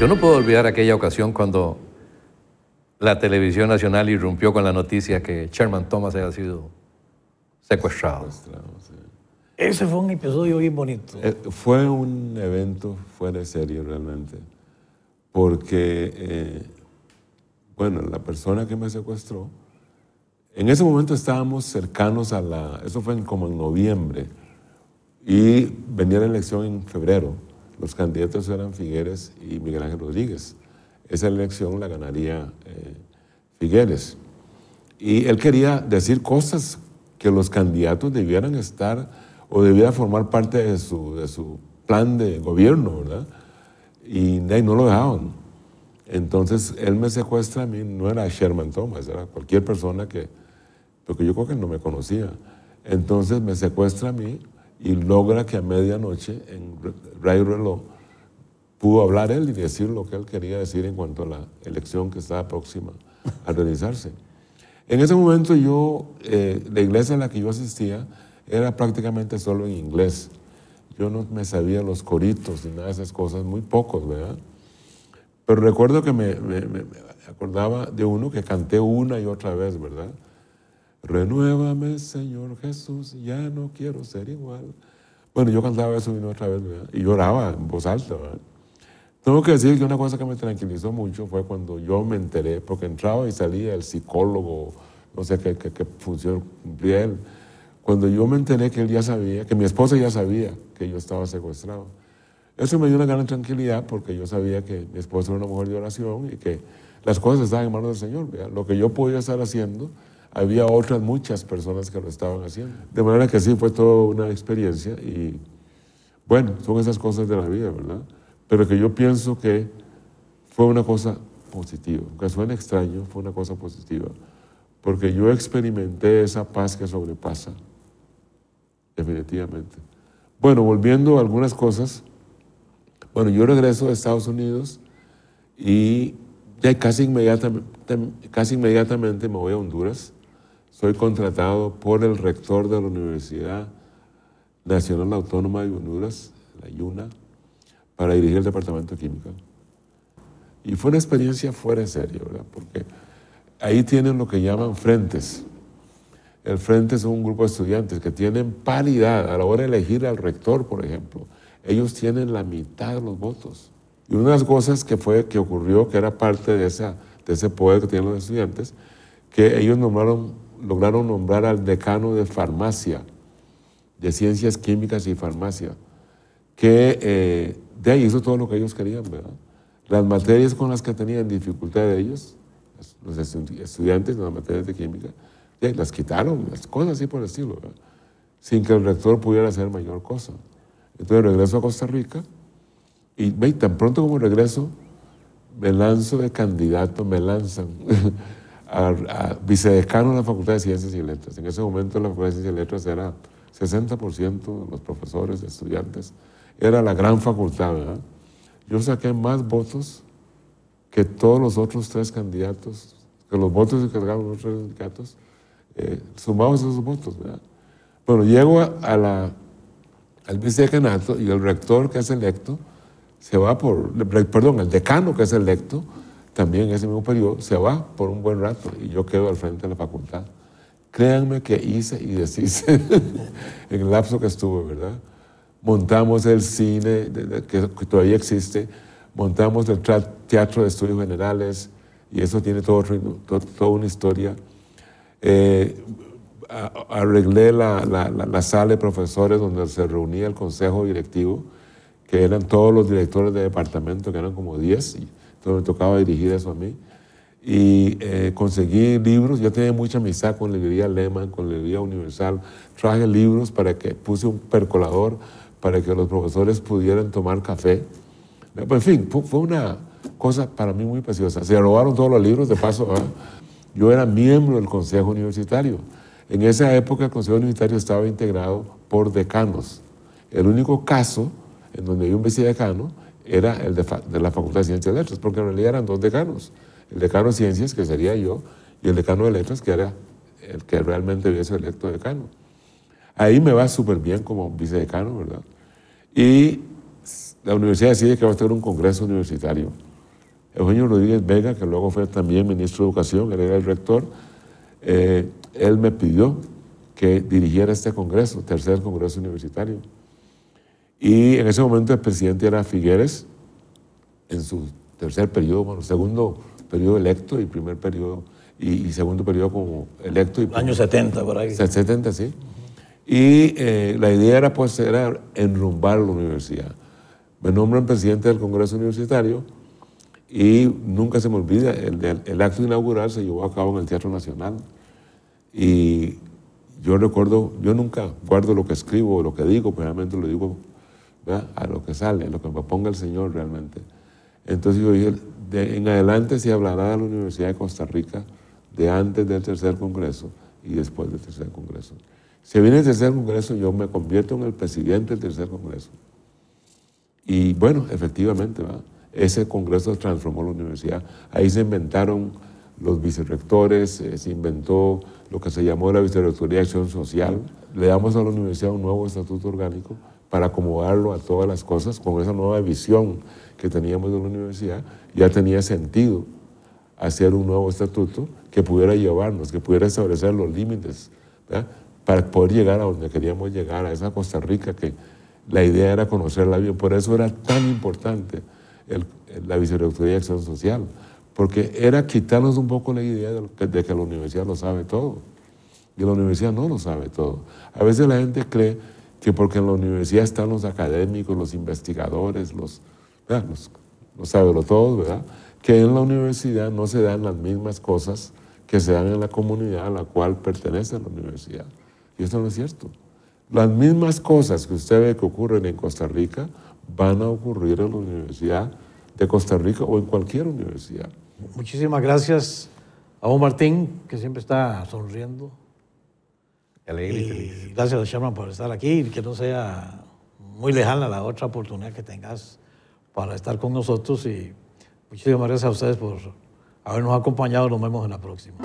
Yo no puedo olvidar aquella ocasión cuando la televisión nacional irrumpió con la noticia que Sherman Thomas había sido secuestrado. Ese fue un episodio bien bonito. Eh, fue un evento fuera de serie realmente, porque, eh, bueno, la persona que me secuestró, en ese momento estábamos cercanos a la, eso fue como en noviembre, y venía la elección en febrero. Los candidatos eran Figueres y Miguel Ángel Rodríguez. Esa elección la ganaría eh, Figueres. Y él quería decir cosas que los candidatos debieran estar o debieran formar parte de su, su plan de gobierno, ¿verdad? Y ahí no lo dejaban. Entonces él me secuestra a mí, no era Sherman Thomas, era cualquier persona que, porque yo creo que no me conocía. Entonces me secuestra a mí, y logra que a medianoche en Radio Reloj pudo hablar él y decir lo que él quería decir en cuanto a la elección que estaba próxima a realizarse. En ese momento yo, eh, la iglesia en la que yo asistía era prácticamente solo en inglés. Yo no me sabía los coritos ni nada de esas cosas, muy pocos, ¿verdad? Pero recuerdo que me acordaba de uno que canté una y otra vez, ¿verdad? Renuévame, Señor Jesús, ya no quiero ser igual. Bueno, yo cantaba eso una otra vez, Y lloraba en voz alta, Tengo que decir que una cosa que me tranquilizó mucho fue cuando yo me enteré, porque entraba y salía el psicólogo, no sé qué, qué, qué función cumplía él. Cuando yo me enteré que él ya sabía, que mi esposa ya sabía que yo estaba secuestrado. Eso me dio una gran tranquilidad porque yo sabía que mi esposa era una mujer de oración y que las cosas estaban en manos del Señor. Lo que yo podía estar haciendo había otras muchas personas que lo estaban haciendo. De manera que sí, fue toda una experiencia y bueno, son esas cosas de la vida, ¿verdad? Pero que yo pienso que fue una cosa positiva, aunque suene extraño, fue una cosa positiva, porque yo experimenté esa paz que sobrepasa, definitivamente. Bueno, volviendo a algunas cosas, bueno, yo regreso de Estados Unidos y ya casi inmediatamente, casi inmediatamente me voy a Honduras soy contratado por el rector de la Universidad Nacional Autónoma de Honduras, la IUNA, para dirigir el Departamento de Química. Y fue una experiencia fuera de serie, ¿verdad? Porque ahí tienen lo que llaman frentes. El frente es un grupo de estudiantes que tienen paridad a la hora de elegir al rector, por ejemplo. Ellos tienen la mitad de los votos. Y una de las cosas que, fue, que ocurrió, que era parte de, esa, de ese poder que tienen los estudiantes, que ellos nombraron lograron nombrar al decano de farmacia, de ciencias químicas y farmacia, que eh, de ahí hizo todo lo que ellos querían, ¿verdad? Las materias con las que tenían dificultad de ellos, los estudiantes de las materias de química, las quitaron, las cosas así por el estilo, ¿verdad? sin que el rector pudiera hacer mayor cosa. Entonces regreso a Costa Rica y ve, tan pronto como regreso, me lanzo de candidato, me lanzan. a, vicedecano de la Facultad de Ciencias y Letras. En ese momento la Facultad de Ciencias y Letras era 60% de los profesores, estudiantes, era la gran facultad, Yo saqué más votos que todos los otros tres candidatos, que los votos que los otros candidatos, eh, sumados esos votos, ¿verdad? Bueno, llego a, la, al vicedecanato y el rector que es electo se va por, perdón, el decano que es electo, también en ese mismo periodo se va por un buen rato y yo quedo al frente de la facultad. Créanme que hice y deshice en el lapso que estuve, ¿verdad? Montamos el cine que todavía existe, montamos el teatro de estudios generales y eso tiene todo, toda una historia. Eh, arreglé la, la, sala de profesores donde se reunía el consejo directivo, que eran todos los directores de departamento, que eran como 10, me tocaba dirigir eso a mí. Y eh, conseguí libros, yo tenía mucha amistad con la librería Lehman, con la librería Universal. Traje libros para que, puse un percolador para que los profesores pudieran tomar café. En fin, fue una cosa para mí muy preciosa. Se robaron todos los libros, de paso. Yo era miembro del Consejo Universitario. En esa época el Consejo Universitario estaba integrado por decanos. El único caso en donde había un decano, era el de, la Facultad de Ciencias y Letras, porque en realidad eran dos decanos. El decano de Ciencias, que sería yo, y el decano de Letras, que era el que realmente había sido electo decano. Ahí me va súper bien como vicedecano, ¿verdad? Y la universidad decide que va a tener un congreso universitario. Eugenio Rodríguez Vega, que luego fue también ministro de Educación, él era el rector, eh, él me pidió que dirigiera este congreso, tercer congreso universitario. Y en ese momento el presidente era Figueres, en su tercer periodo, bueno, segundo periodo electo y primer periodo, y, segundo periodo como electo. Y, Años 70, por ahí. 70, sí. Y eh, la idea era, pues, era enrumbar la universidad. Me nombran presidente del Congreso Universitario y nunca se me olvida, el, acto inaugural se llevó a cabo en el Teatro Nacional. Y yo recuerdo, yo nunca guardo lo que escribo o lo que digo, pues realmente lo digo a lo que sale, a lo que me ponga el Señor realmente. Entonces yo dije, en adelante se hablará de la Universidad de Costa Rica de antes del tercer Congreso y después del tercer Congreso. Si viene el tercer Congreso, yo me convierto en el presidente del tercer Congreso. Y bueno, efectivamente, ese Congreso transformó la universidad. Ahí se inventaron los vicerrectores, eh, se inventó lo que se llamó la Vicerrectoría de Acción Social. Le damos a la universidad un nuevo estatuto orgánico para acomodarlo a todas las cosas, con esa nueva visión que teníamos de la universidad, ya tenía sentido hacer un nuevo estatuto que pudiera llevarnos, que pudiera establecer los límites, para poder llegar a donde queríamos llegar, a esa Costa Rica que la idea era conocerla bien. Por eso era tan importante la Vicerrectoría de Acción Social, porque era quitarnos un poco la idea de que, de que la universidad lo sabe todo. Y la universidad no lo sabe todo. A veces la gente cree que porque en la universidad están los académicos, los investigadores, los, veamos, los, todos, ¿verdad? Que en la universidad no se dan las mismas cosas que se dan en la comunidad a la cual pertenece la universidad. Y eso no es cierto. Las mismas cosas que usted ve que ocurren en Costa Rica van a ocurrir en la Universidad de Costa Rica o en cualquier universidad. Muchísimas gracias a Don Martín, que siempre está sonriendo. Alegre y, Gracias, Sherman, por estar aquí y que no sea muy lejana la otra oportunidad que tengas para estar con nosotros y muchísimas gracias a ustedes por habernos acompañado. Nos vemos en la próxima.